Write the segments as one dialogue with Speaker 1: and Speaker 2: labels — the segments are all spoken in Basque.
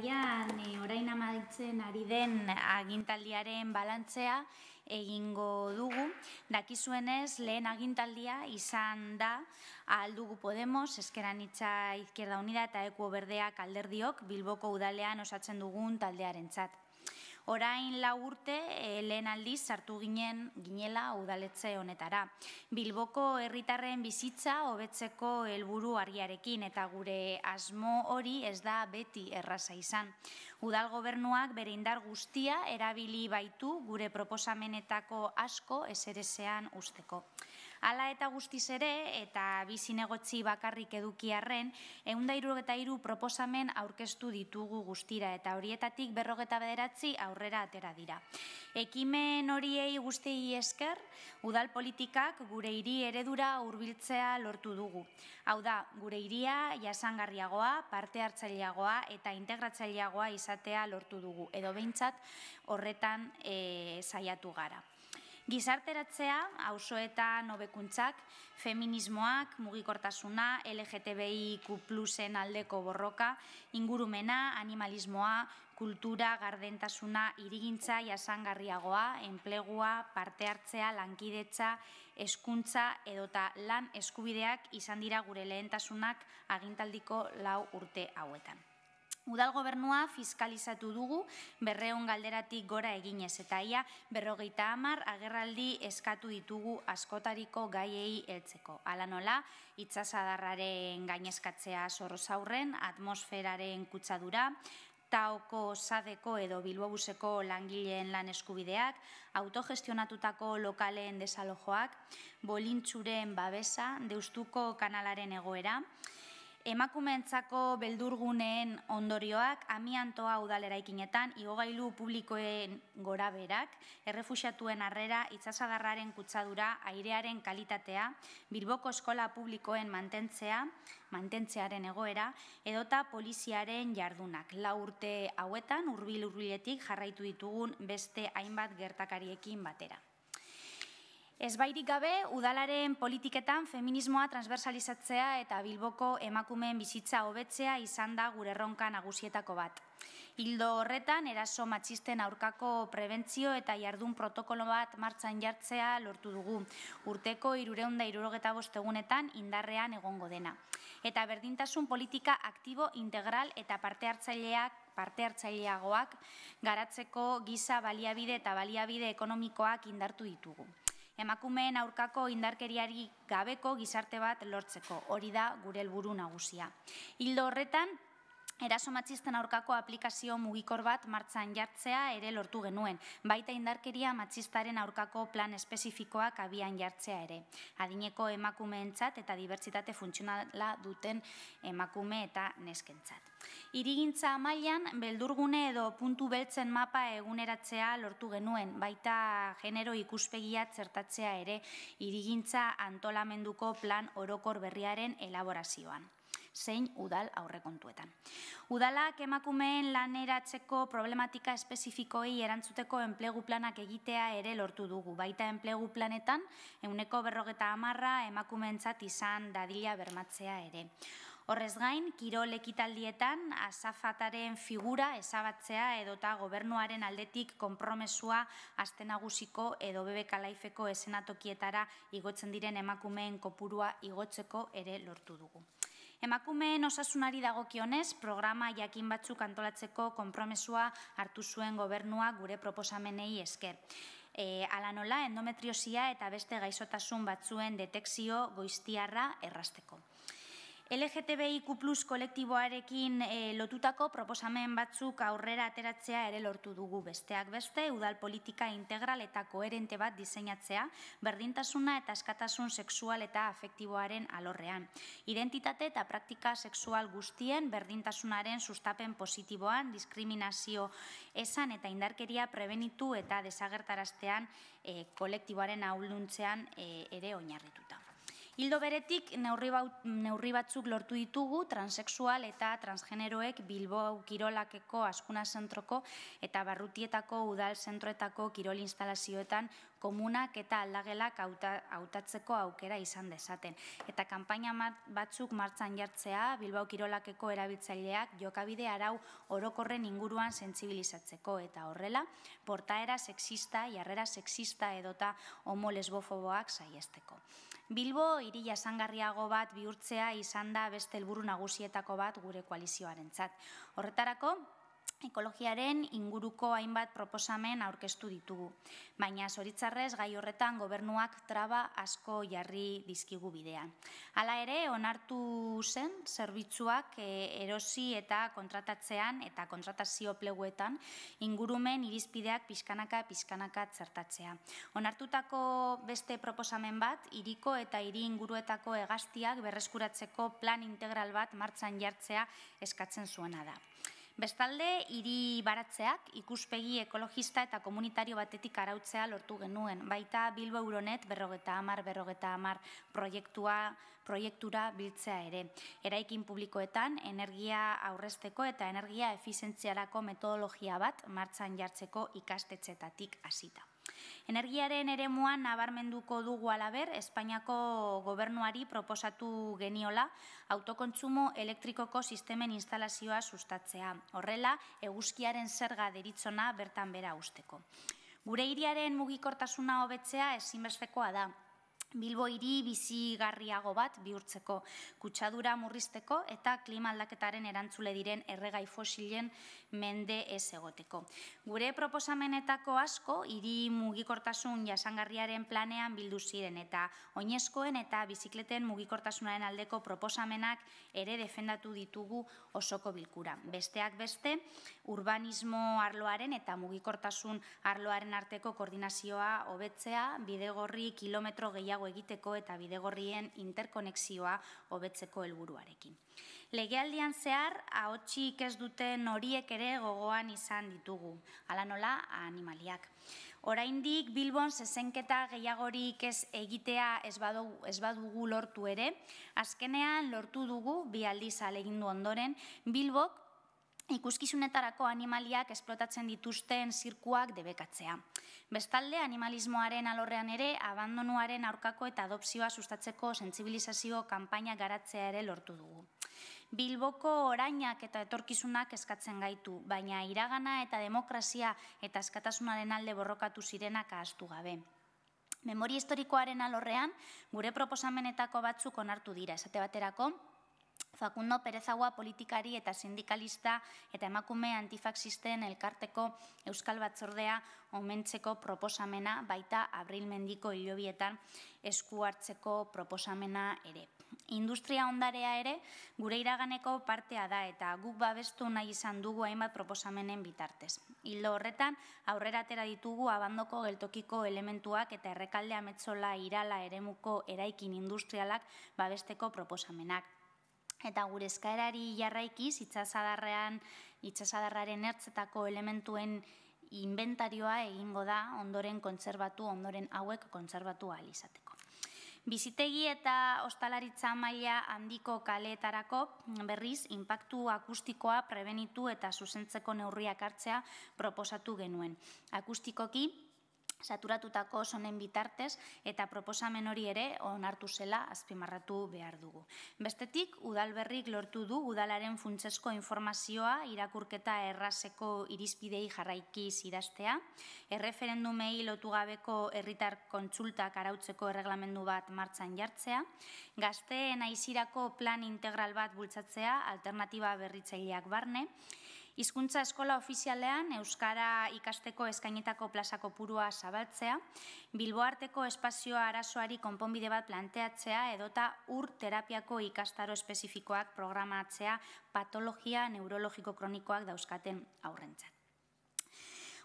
Speaker 1: jarraian e, orain amaitzen ari den agintaldiaren balantzea egingo dugu. Dakizuenez, lehen agintaldia izan da aldugu Podemos, eskeran itza Izquierda Unida eta Eko Berdeak alderdiok Bilboko Udalean osatzen dugun taldearentzat orain la urte eh, lehen aldiz sartu ginen ginela udaletze honetara. Bilboko herritarren bizitza hobetzeko helburu argiarekin eta gure asmo hori ez da beti erraza izan. Udal gobernuak bere indar guztia erabili baitu gure proposamenetako asko eserezean usteko. Ala eta guztiz ere, eta bizi negotzi bakarrik edukiarren, egun da irurgeta iru proposamen aurkeztu ditugu guztira, eta horietatik berrogeta bederatzi aurrera atera dira. Ekimen horiei guztiei esker, udal politikak gure hiri eredura hurbiltzea lortu dugu. Hau da, gure hiria jasangarriagoa, parte hartzaileagoa eta integratzaileagoa izatea lortu dugu, edo behintzat horretan eh, saiatu gara. Gizarteratzea, auzoetan hobekuntzak, feminismoak, mugikortasuna, LGTBIQ plusen aldeko borroka, ingurumena, animalismoa, kultura, gardentasuna, irigintza, jasangarriagoa, enplegua, parte hartzea, lankidetza, eskuntza edota lan eskubideak izan dira gure lehentasunak agintaldiko lau urte hauetan. Udal gobernua fiskalizatu dugu berreun galderatik gora eginez eta ia berrogeita hamar agerraldi eskatu ditugu askotariko gaiei heltzeko. Hala nola, gaineskatzea gainezkatzea zaurren atmosferaren kutsadura, taoko sadeko edo bilbobuseko langileen lan eskubideak, autogestionatutako lokalen desalojoak, bolintzuren babesa, deustuko kanalaren egoera, Emakumeentzako beldurguneen ondorioak amiantoa udaleraikinetan igogailu publikoen goraberak, errefuxatuen harrera itsasadarraren kutsadura, airearen kalitatea, Bilboko eskola publikoen mantentzea, mantentzearen egoera edota poliziaren jardunak. Lau urte hauetan hurbil hurbiletik jarraitu ditugun beste hainbat gertakariekin batera. Ez bairik gabe, udalaren politiketan feminismoa transversalizatzea eta bilboko emakumeen bizitza hobetzea izan da gure erronka nagusietako bat. Hildo horretan, eraso matxisten aurkako prebentzio eta jardun protokolo bat martzan jartzea lortu dugu, urteko irureunda irurogeta bostegunetan indarrean egongo dena. Eta berdintasun politika aktibo, integral eta parte hartzaileak parte hartzaileagoak garatzeko giza baliabide eta baliabide ekonomikoak indartu ditugu. Emakumeen aurkako indarkeriari gabeko gizarte bat lortzeko, hori da gure helburu nagusia. Hildo horretan eraso matxisten aurkako aplikazio mugikor bat martzan jartzea ere lortu genuen, baita indarkeria matxistaren aurkako plan espezifikoak abian jartzea ere. Adineko emakumeentzat eta dibertsitate funtzionala duten emakume eta neskentzat. Irigintza mailan beldurgune edo puntu beltzen mapa eguneratzea lortu genuen, baita genero ikuspegia zertatzea ere irigintza antolamenduko plan orokor berriaren elaborazioan zein udal aurrekontuetan. Udalak emakumeen laneratzeko problematika espezifikoei erantzuteko enplegu planak egitea ere lortu dugu. Baita enplegu planetan, euneko berrogeta amarra emakumeentzat izan dadila bermatzea ere. Horrez gain, kirol ekitaldietan azafataren figura ezabatzea edota gobernuaren aldetik konpromesua aste nagusiko edo bebe Laifeko esenatokietara igotzen diren emakumeen kopurua igotzeko ere lortu dugu. Emakumeen osasunari dagokionez, programa jakin batzuk antolatzeko konpromesua hartu zuen gobernua gure proposamenei esker. E, ala nola, endometriosia eta beste gaizotasun batzuen detekzio goiztiarra errasteko. LGTBIQ plus kolektiboarekin eh, lotutako proposamen batzuk aurrera ateratzea ere lortu dugu besteak beste, udal politika integral eta koherente bat diseinatzea, berdintasuna eta eskatasun sexual eta afektiboaren alorrean. Identitate eta praktika sexual guztien berdintasunaren sustapen positiboan, diskriminazio esan eta indarkeria prebenitu eta desagertaraztean eh, kolektiboaren ahulduntzean e, ere oinarrituta. Hildo beretik neurri batzuk lortu ditugu transexual eta transgeneroek Bilbao Kirolakeko askuna zentroko eta barrutietako udal zentroetako kirol instalazioetan komunak eta aldagelak autatzeko aukera izan dezaten. Eta kanpaina batzuk martzan jartzea Bilbao Kirolakeko erabiltzaileak jokabide arau orokorren inguruan sensibilizatzeko eta horrela portaera sexista, jarrera sexista edota homo lesbofoboak saiesteko. Bilbo hiri jasangarriago bat bihurtzea izan da beste helburu nagusietako bat gure koalizioarentzat. Horretarako ekologiaren inguruko hainbat proposamen aurkeztu ditugu. Baina, zoritzarrez, gai horretan gobernuak traba asko jarri dizkigu bidean. Hala ere, onartu zen, zerbitzuak eh, erosi eta kontratatzean eta kontratazio pleguetan ingurumen irizpideak pizkanaka pizkanaka zertatzea. Onartutako beste proposamen bat, iriko eta iri inguruetako hegaztiak berreskuratzeko plan integral bat martzan jartzea eskatzen zuena da. Bestalde, hiri baratzeak ikuspegi ekologista eta komunitario batetik arautzea lortu genuen. Baita Bilbo Euronet berrogeta amar, berrogeta amar proiektua, proiektura biltzea ere. Eraikin publikoetan, energia aurrezteko eta energia efizientziarako metodologia bat martzan jartzeko ikastetzetatik hasita. Energiaren eremuan nabarmenduko dugu alaber Espainiako gobernuari proposatu geniola autokontzumo elektrikoko sistemen instalazioa sustatzea. Horrela, eguzkiaren zerga deritzona bertan bera usteko. Gure hiriaren mugikortasuna hobetzea ezinbestekoa da, Bilbo hiri bizigarriago bat bihurtzeko, kutsadura murrizteko eta klima aldaketaren erantzule diren erregai fosilen mende ez egoteko. Gure proposamenetako asko hiri mugikortasun jasangarriaren planean bildu ziren eta oinezkoen eta bizikleten mugikortasunaren aldeko proposamenak ere defendatu ditugu osoko bilkura. Besteak beste, urbanismo arloaren eta mugikortasun arloaren arteko koordinazioa hobetzea, bidegorri kilometro gehiago egiteko eta bidegorrien interkonexioa hobetzeko helburuarekin. Legealdian zehar, ahotsik ez duten horiek ere gogoan izan ditugu, ala nola animaliak. Oraindik Bilbon zezenketa gehiagorik ez egitea ez badugu, ez badugu lortu ere, azkenean lortu dugu bi aldiz alegindu ondoren Bilbok ikuskizunetarako animaliak esplotatzen dituzten zirkuak debekatzea. Bestalde, animalismoaren alorrean ere, abandonuaren aurkako eta adopzioa sustatzeko sensibilizazio kanpaina garatzea ere lortu dugu. Bilboko orainak eta etorkizunak eskatzen gaitu, baina iragana eta demokrazia eta askatasunaren alde borrokatu zirenak ahaztu gabe. Memoria historikoaren alorrean, gure proposamenetako batzuk onartu dira, esate baterako, Facundo Pérez Agua politikari eta sindikalista eta emakume antifaxisten elkarteko Euskal Batzordea omentzeko proposamena baita abril mendiko hilobietan esku hartzeko proposamena ere. Industria ondarea ere gure iraganeko partea da eta guk babestu nahi izan dugu hainbat proposamenen bitartez. Hildo horretan aurrera atera ditugu abandoko geltokiko elementuak eta errekaldea metzola irala eremuko eraikin industrialak babesteko proposamenak. Eta gure eskaerari jarraikiz, itsasadarrean itsasadarraren ertzetako elementuen inventarioa egingo da ondoren kontzerbatu ondoren hauek kontzerbatu alizateko. Bizitegi eta ostalaritza maila handiko kaletarako berriz inpaktu akustikoa prebenitu eta zuzentzeko neurriak hartzea proposatu genuen. Akustikoki saturatutako sonen bitartez eta proposamen hori ere onartu zela azpimarratu behar dugu. Bestetik, udalberrik lortu du udalaren funtsezko informazioa irakurketa errazeko irizpidei jarraiki zidaztea, erreferendumei lotu gabeko herritar kontsultak arautzeko erreglamendu bat martzan jartzea, gazteen aizirako plan integral bat bultzatzea alternatiba berritzaileak barne, Hizkuntza eskola ofizialean euskara ikasteko eskainetako plazako purua zabaltzea, bilboarteko espazioa arazoari konponbide bat planteatzea edota ur terapiako ikastaro espezifikoak programatzea patologia neurologiko kronikoak dauzkaten aurrentzat.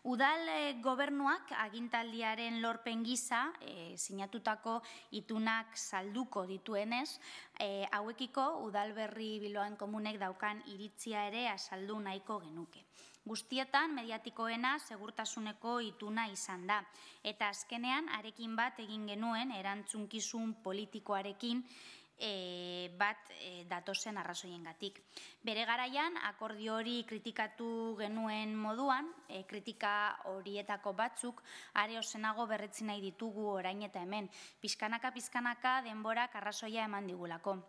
Speaker 1: Udal eh, gobernuak agintaldiaren lorpen giza, eh, sinatutako itunak salduko dituenez, eh, hauekiko Udal Berri Biloan Komunek daukan iritzia ere asaldu nahiko genuke. Guztietan, mediatikoena segurtasuneko ituna izan da. Eta azkenean, arekin bat egin genuen, erantzunkizun politikoarekin, e, bat e, datozen arrazoiengatik. gatik. Bere garaian, akordio hori kritikatu genuen moduan, e, kritika horietako batzuk, are osenago berretzi nahi ditugu orain eta hemen. Pizkanaka, pizkanaka, denborak arrazoia eman digulako.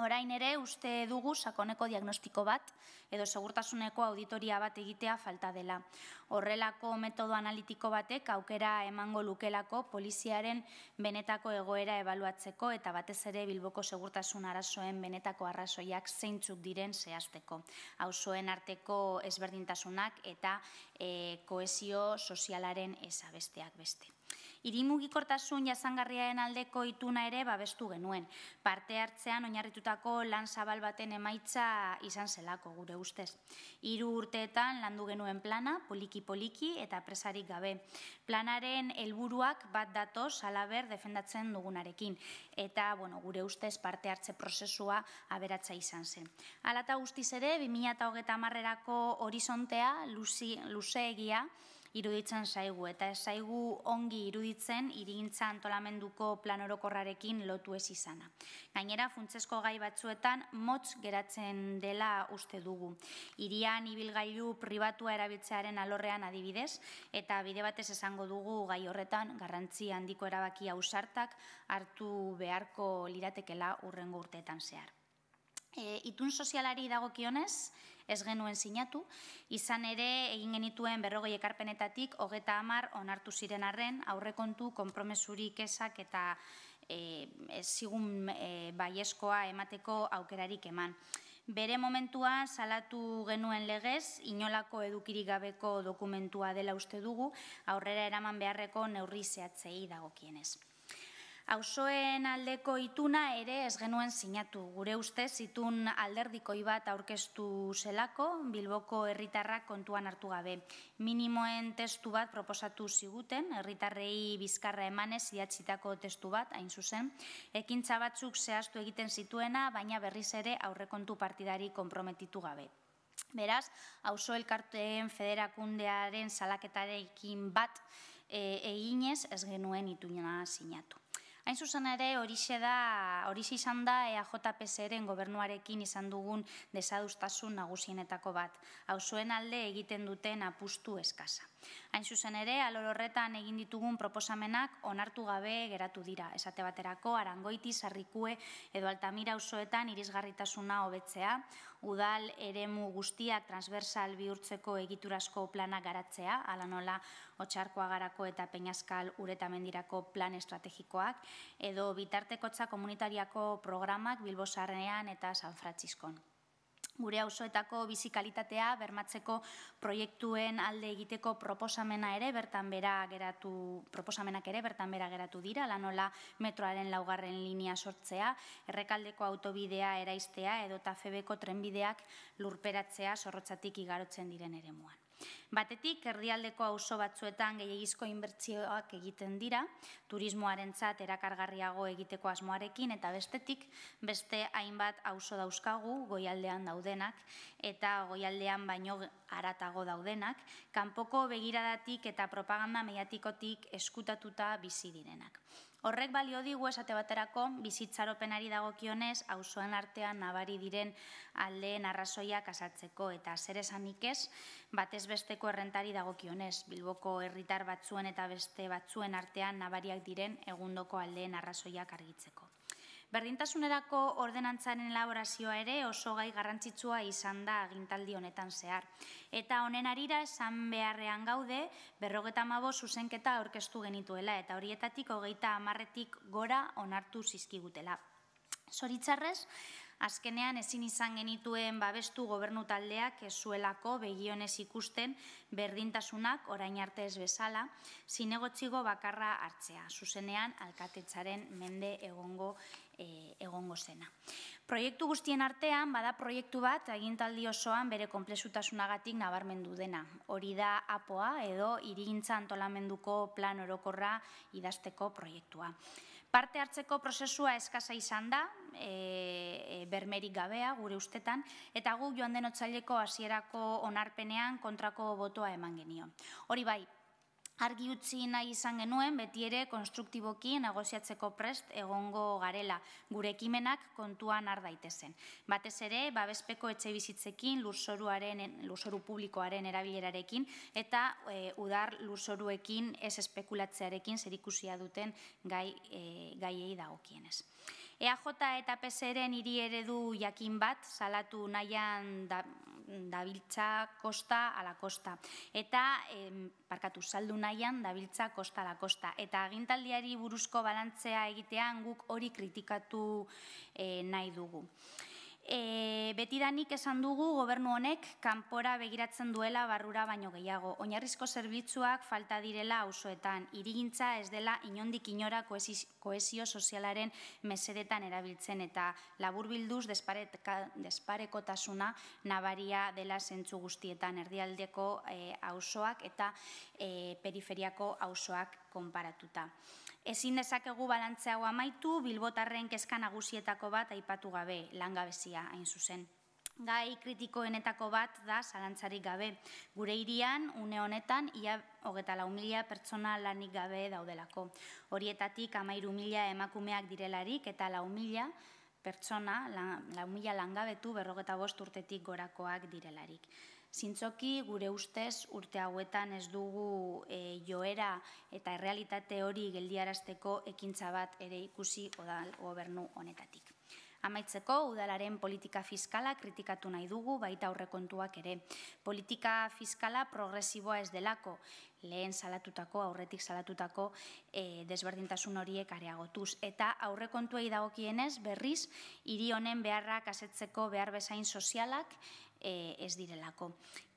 Speaker 1: Orain ere uste dugu sakoneko diagnostiko bat edo segurtasuneko auditoria bat egitea falta dela. Horrelako metodo analitiko batek aukera emango lukelako poliziaren benetako egoera ebaluatzeko eta batez ere bilboko segurtasun arazoen benetako arrazoiak zeintzuk diren zehazteko. Hau arteko ezberdintasunak eta eh, koesio sozialaren ezabesteak beste irimugikortasun jasangarriaren aldeko ituna ere babestu genuen. Parte hartzean oinarritutako lan zabal baten emaitza izan zelako gure ustez. Hiru urteetan landu genuen plana poliki poliki eta presarik gabe. Planaren helburuak bat dato salaber defendatzen dugunarekin eta bueno, gure ustez parte hartze prozesua aberatza izan zen. Alata guztiz ere 2030erako horizontea luzi luzeegia iruditzen zaigu eta ez zaigu ongi iruditzen irigintza antolamenduko plan orokorrarekin lotu ez izana. Gainera funtsezko gai batzuetan motz geratzen dela uste dugu. Hirian ibilgailu pribatua erabiltzearen alorrean adibidez eta bide batez esango dugu gai horretan garrantzi handiko erabaki ausartak hartu beharko liratekeela urrengo urteetan zehar. E, itun sozialari dagokionez, ez genuen sinatu, izan ere egin genituen berrogei ekarpenetatik hogeta hamar onartu ziren arren aurrekontu konpromesurik esak eta e, zigun e, baieskoa emateko aukerarik eman. Bere momentua salatu genuen legez, inolako edukirik gabeko dokumentua dela uste dugu, aurrera eraman beharreko neurri zehatzei dagokienez. Hauzoen aldeko ituna ere ez genuen sinatu. Gure ustez, itun alderdikoi bat aurkeztu zelako, Bilboko herritarrak kontuan hartu gabe. Minimoen testu bat proposatu ziguten, herritarrei bizkarra emanez idatzitako testu bat, hain zuzen, ekintza batzuk zehaztu egiten zituena, baina berriz ere aurrekontu partidari konprometitu gabe. Beraz, hauzo elkarteen federakundearen salaketarekin bat eh, eginez ez genuen ituna sinatu. Hain zuzen ere hori da, hori izan da EJPZ-eren gobernuarekin izan dugun desadustasun nagusienetako bat. Hau zuen alde egiten duten apustu eskaza. Hain zuzen ere, alor horretan egin ditugun proposamenak onartu gabe geratu dira. Esate baterako, arangoiti, sarrikue edo altamira osoetan irisgarritasuna hobetzea, udal eremu guztiak transversal bihurtzeko egiturasko plana garatzea, ala nola otxarkoa garako eta peñaskal uretamendirako plan estrategikoak, edo bitarteko txak komunitariako programak Bilbo eta San gure auzoetako bizikalitatea bermatzeko proiektuen alde egiteko proposamena ere bertan bera geratu, proposamenak ere bertan bera geratu dira, lanola metroaren laugarren linea sortzea, errekaldeko autobidea eraistea edo tafebeko trenbideak lurperatzea sorrotzatik igarotzen diren ere Batetik, herrialdeko auzo batzuetan gehiagizko inbertsioak egiten dira, turismoaren txat erakargarriago egiteko asmoarekin, eta bestetik, beste hainbat auzo dauzkagu goialdean daudenak, eta goialdean baino aratago daudenak, kanpoko begiradatik eta propaganda mediatikotik eskutatuta bizi direnak. Horrek balio digu esate baterako bizitzaropenari dagokionez auzoen artean nabari diren aldeen arrazoiak asatzeko eta zer esanik ez batez besteko errentari dagokionez Bilboko herritar batzuen eta beste batzuen artean nabariak diren egundoko aldeen arrazoiak argitzeko. Berdintasunerako ordenantzaren elaborazioa ere oso gai garrantzitsua izan da agintaldi honetan zehar. Eta honen arira esan beharrean gaude, berrogeta mabo zuzenketa aurkeztu genituela eta horietatik hogeita amarretik gora onartu zizkigutela. Zoritzarrez, Azkenean, ezin izan genituen babestu gobernu taldeak ez zuelako begionez ikusten berdintasunak orain arte ez bezala, zinegotxigo bakarra hartzea, zuzenean alkatetzaren mende egongo eh, egongo zena. Proiektu guztien artean, bada proiektu bat taldi osoan bere konplexutasunagatik nabarmendu dena. Hori da apoa edo irigintza antolamenduko plan orokorra idazteko proiektua. Parte hartzeko prozesua eskasa izan da, e, e, bermerik gabea, gure ustetan, eta gu joan denotzaileko hasierako onarpenean kontrako botoa eman genio. Hori bai, argi utzi nahi izan genuen beti ere konstruktiboki negoziatzeko prest egongo garela gure ekimenak kontuan har daitezen. Batez ere, babespeko etxe bizitzekin lurzoruaren lurzoru publikoaren erabilerarekin eta e, udar lurzoruekin ez espekulatzearekin zerikusia duten gai e, gaiei dagokienez. EAJ eta psr hiri eredu jakin bat, salatu nahian da dabiltza kosta ala kosta eta parkatu saldu nahian dabiltza kosta ala kosta eta agintaldiari buruzko balantzea egitean guk hori kritikatu eh, nahi dugu. E, betidanik esan dugu gobernu honek kanpora begiratzen duela barrura baino gehiago. Oinarrizko zerbitzuak falta direla auzoetan, irigintza ez dela inondik inora koesio sozialaren mesedetan erabiltzen eta laburbilduz desparekotasuna nabaria dela zentzu guztietan erdialdeko e, auzoak eta e, periferiako auzoak konparatuta. Ezin dezakegu balantzeago amaitu Bilbotarren kezka nagusietako bat aipatu gabe langabezia hain zuzen. Gai kritikoenetako bat da zalantzarik gabe. Gure irian, une honetan, ia hogeta lau pertsona lanik gabe daudelako. Horietatik amairu mila emakumeak direlarik eta lau pertsona, lau langabetu berrogeta bost urtetik gorakoak direlarik. Zintzoki gure ustez urte hauetan ez dugu e, joera eta errealitate hori geldiarazteko ekintza bat ere ikusi odal gobernu honetatik. Amaitzeko, udalaren politika fiskala kritikatu nahi dugu, baita aurrekontuak ere. Politika fiskala progresiboa ez delako, lehen salatutako, aurretik salatutako e, desberdintasun horiek areagotuz. Eta aurrekontuei dagokienez berriz, hiri honen beharrak asetzeko behar bezain sozialak, e, ez direlako.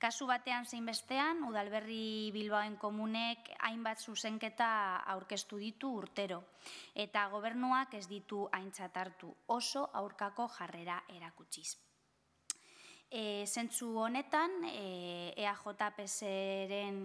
Speaker 1: Kasu batean zein bestean, Udalberri Bilbaoen komunek hainbat zuzenketa aurkeztu ditu urtero, eta gobernuak ez ditu haintzatartu oso aurkako jarrera erakutsiz. E, zentzu honetan, e, EAJPZ-ren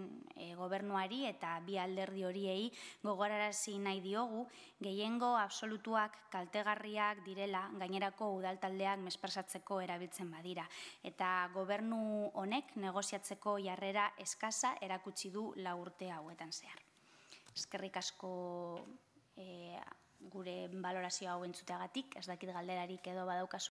Speaker 1: e, gobernuari eta bi alderdi horiei gogorarazi nahi diogu, gehiengo absolutuak kaltegarriak direla gainerako udaltaldeak mespersatzeko erabiltzen badira. Eta gobernu honek negoziatzeko jarrera eskasa erakutsi du urte hauetan zehar. Eskerrik asko e, gure balorazio hau entzuteagatik, ez dakit galderarik edo badaukazu.